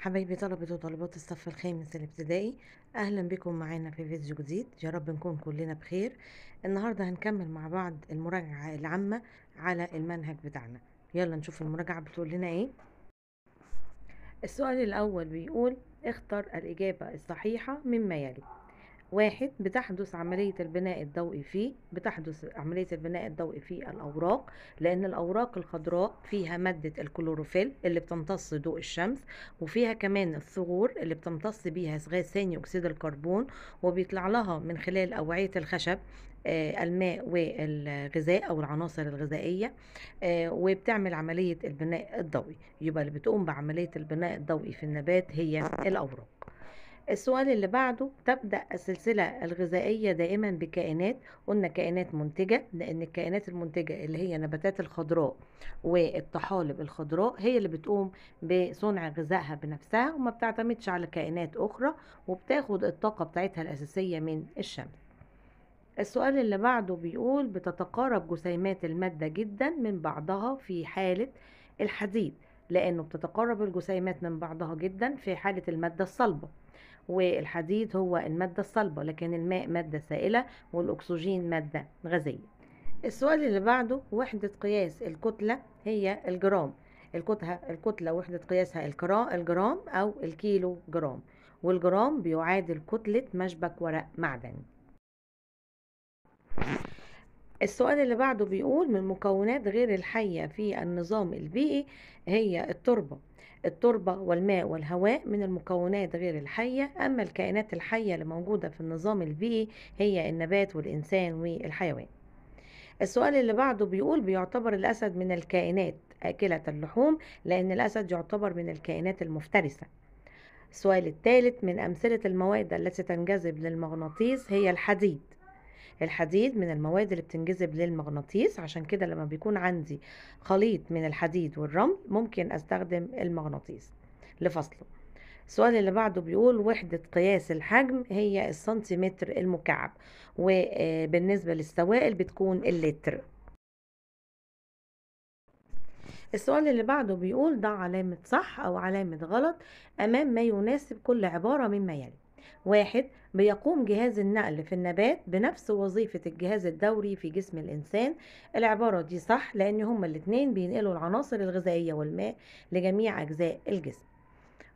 حبايبي طلبة وطالبات الصف الخامس الابتدائي اهلا بكم معانا في فيديو جديد يا رب نكون كلنا بخير النهارده هنكمل مع بعض المراجعه العامه على المنهج بتاعنا يلا نشوف المراجعه بتقول لنا ايه السؤال الاول بيقول اختر الاجابه الصحيحه مما يلي واحد بتحدث عملية البناء الضوئي فيه بتحدث عملية البناء الضوئي في الأوراق لأن الأوراق الخضراء فيها مادة الكلوروفيل اللي بتمتص ضوء الشمس وفيها كمان الثغور اللي بتمتص بيها غاز ثاني أكسيد الكربون وبيطلع لها من خلال أوعية الخشب آه، الماء والغذاء او العناصر الغذائيه آه، وبتعمل عمليه البناء الضوئي يبقى اللي بتقوم بعمليه البناء الضوئي في النبات هي الاوراق السؤال اللي بعده تبدأ السلسلة الغذائية دائما بكائنات قلنا كائنات منتجة لأن الكائنات المنتجة اللي هي نباتات الخضراء والطحالب الخضراء هي اللي بتقوم بصنع غذائها بنفسها وما بتعتمدش على كائنات أخرى وبتاخد الطاقة بتاعتها الأساسية من الشمس السؤال اللي بعده بيقول بتتقارب جسيمات المادة جدا من بعضها في حالة الحديد لأنه بتتقارب الجسيمات من بعضها جدا في حالة المادة الصلبة والحديد هو المادة الصلبة لكن الماء مادة سائلة والأكسجين مادة غازية السؤال اللي بعده وحدة قياس الكتلة هي الجرام الكتلة, الكتلة وحدة قياسها الجرام أو الكيلو جرام والجرام بيعادل كتلة مشبك ورق معدني السؤال اللي بعده بيقول من مكونات غير الحية في النظام البيئي هي التربة التربة والماء والهواء من المكونات غير الحية أما الكائنات الحية اللي موجودة في النظام البيئي هي النبات والإنسان والحيوان السؤال اللي بعده بيقول بيعتبر الأسد من الكائنات آكلة اللحوم لأن الأسد يعتبر من الكائنات المفترسة السؤال الثالث من أمثلة المواد التي تنجذب للمغناطيس هي الحديد الحديد من المواد اللي بتنجذب للمغناطيس عشان كده لما بيكون عندي خليط من الحديد والرمل ممكن استخدم المغناطيس لفصله السؤال اللي بعده بيقول وحدة قياس الحجم هي السنتيمتر المكعب وبالنسبة آه، للسوائل بتكون اللتر السؤال اللي بعده بيقول ضع علامة صح أو علامة غلط أمام ما يناسب كل عبارة مما يلي واحد بيقوم جهاز النقل في النبات بنفس وظيفة الجهاز الدوري في جسم الإنسان العبارة دي صح لأن هما الاتنين بينقلوا العناصر الغذائية والماء لجميع أجزاء الجسم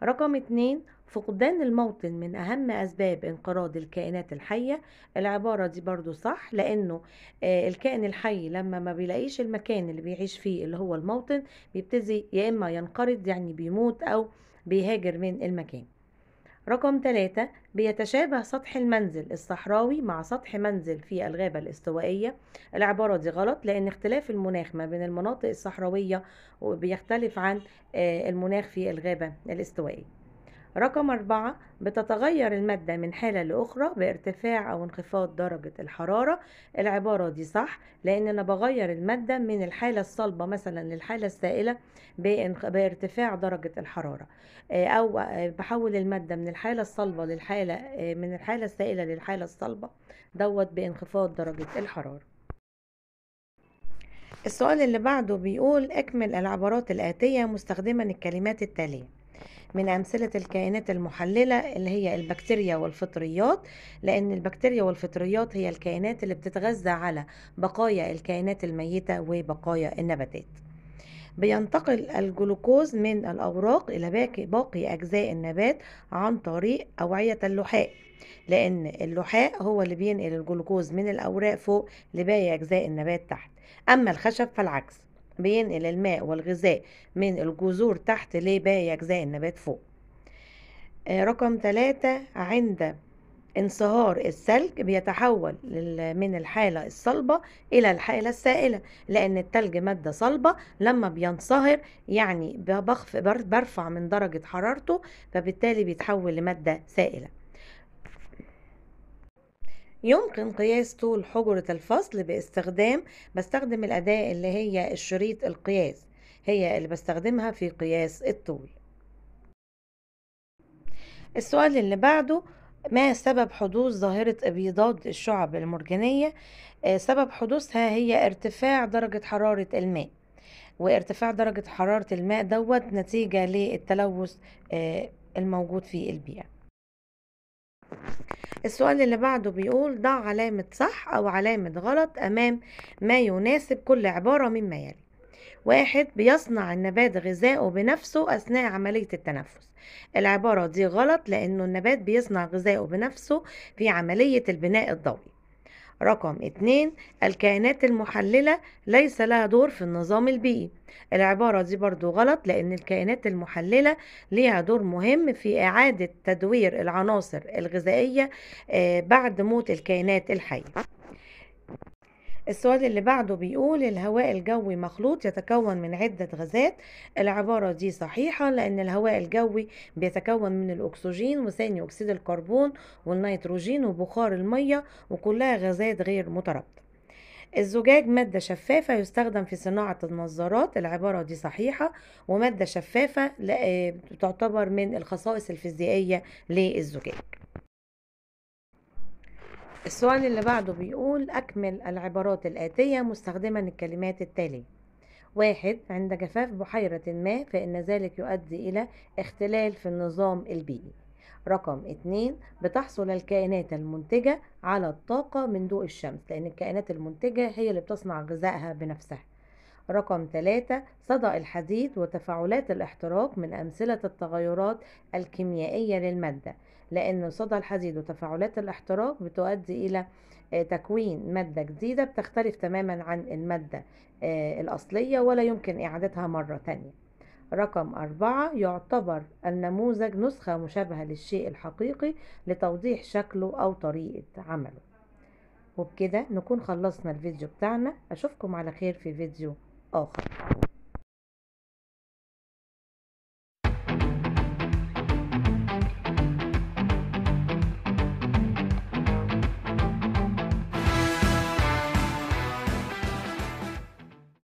رقم اتنين فقدان الموطن من أهم أسباب انقراض الكائنات الحية العبارة دي برضو صح لأنه آه، الكائن الحي لما ما بيلاقيش المكان اللي بيعيش فيه اللي هو الموطن بيبتدي يا إما ينقرض يعني بيموت أو بيهاجر من المكان رقم 3 بيتشابه سطح المنزل الصحراوي مع سطح منزل في الغابة الاستوائية العبارة دي غلط لأن اختلاف المناخ ما بين المناطق الصحراوية بيختلف عن آه، المناخ في الغابة الاستوائية رقم أربعة بتتغير المادة من حالة لأخرى بارتفاع أو انخفاض درجة الحرارة العبارة دي صح لأن أنا بغير المادة من الحالة الصلبة مثلا للحالة السائلة بارتفاع درجة الحرارة آه، أو آه، بحول المادة من الحالة الصلبة للحالة آه، من الحالة السائلة للحالة الصلبة دوت بانخفاض درجة الحرارة السؤال اللي بعده بيقول اكمل العبارات الآتية مستخدما الكلمات التالية من أمثلة الكائنات المحللة اللي هي البكتيريا والفطريات لأن البكتيريا والفطريات هي الكائنات اللي بتتغذى على بقايا الكائنات الميتة وبقايا النباتات بينتقل الجلوكوز من الأوراق إلى باقي أجزاء النبات عن طريق أوعية اللحاء لأن اللحاء هو اللي بينقل الجلوكوز من الأوراق فوق لباقي أجزاء النبات تحت أما الخشب فالعكس بينقل الماء والغذاء من الجذور تحت لباقي أجزاء النبات فوق آه، رقم ثلاثة عند انصهار الثلج بيتحول من الحالة الصلبة إلى الحالة السائلة لأن التلج مادة صلبة لما بينصهر يعني برفع من درجة حرارته فبالتالي بيتحول لمادة سائلة يمكن قياس طول حجرة الفصل باستخدام بستخدم الأداة اللي هي الشريط القياس هي اللي بستخدمها في قياس الطول السؤال اللي بعده ما سبب حدوث ظاهرة ابيضاد الشعب المرجانية آه، سبب حدوثها هي ارتفاع درجة حرارة الماء وارتفاع درجة حرارة الماء دوت نتيجة للتلوث آه، الموجود في البيئة السؤال اللي بعده بيقول ضع علامة صح أو علامة غلط أمام ما يناسب كل عبارة مما يلي واحد بيصنع النبات غذائه بنفسه أثناء عملية التنفس العبارة دي غلط لأنه النبات بيصنع غذائه بنفسه في عملية البناء الضوئي رقم اتنين الكائنات المحللة ليس لها دور في النظام البيئي العبارة دي برضو غلط لأن الكائنات المحللة ليها دور مهم في إعادة تدوير العناصر الغذائية آه، بعد موت الكائنات الحية السؤال اللي بعده بيقول الهواء الجوي مخلوط يتكون من عدة غازات العبارة دي صحيحة لأن الهواء الجوي بيتكون من الأكسجين وثاني أكسيد الكربون والنيتروجين وبخار المية وكلها غازات غير مترابطة الزجاج مادة شفافة يستخدم في صناعة النظارات العبارة دي صحيحة ومادة شفافة آه، تعتبر من الخصائص الفيزيائية للزجاج السؤال اللي بعده بيقول أكمل العبارات الآتية مستخدما الكلمات التالية واحد عند جفاف بحيرة ما فإن ذلك يؤدي إلى اختلال في النظام البيئي رقم اتنين بتحصل الكائنات المنتجة على الطاقة من ضوء الشمس لأن الكائنات المنتجة هي اللي بتصنع غذائها بنفسها رقم 3 صدأ الحديد وتفاعلات الاحتراق من أمثلة التغيرات الكيميائية للمادة لأن صدأ الحديد وتفاعلات الاحتراق بتؤدي إلى آه، تكوين مادة جديدة بتختلف تماما عن المادة آه، الأصلية ولا يمكن إعادتها مرة تانية رقم أربعة يعتبر النموذج نسخة مشابهة للشيء الحقيقي لتوضيح شكله أو طريقة عمله وبكده نكون خلصنا الفيديو بتاعنا أشوفكم على خير في فيديو ojo.